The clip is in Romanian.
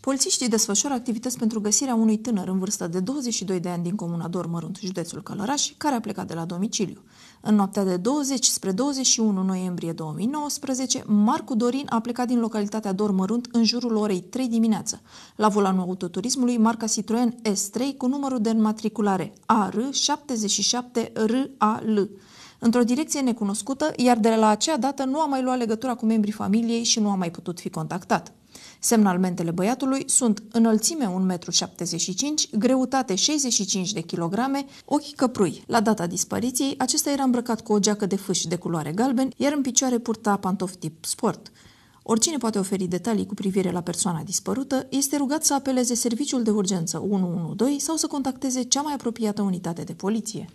Polițiștii desfășoară activități pentru găsirea unui tânăr în vârstă de 22 de ani din comuna Dormărunt, județul Călăraș, care a plecat de la domiciliu. În noaptea de 20 spre 21 noiembrie 2019, Marcu Dorin a plecat din localitatea Dormărunt în jurul orei 3 dimineață, la volanul autoturismului marca Citroen S3 cu numărul de înmatriculare AR77RAL într-o direcție necunoscută, iar de la acea dată nu a mai luat legătura cu membrii familiei și nu a mai putut fi contactat. Semnalmentele băiatului sunt înălțime 1,75 m, greutate 65 de kg, ochi căprui. La data dispariției, acesta era îmbrăcat cu o geacă de fâși de culoare galben, iar în picioare purta pantofi tip sport. Oricine poate oferi detalii cu privire la persoana dispărută este rugat să apeleze serviciul de urgență 112 sau să contacteze cea mai apropiată unitate de poliție.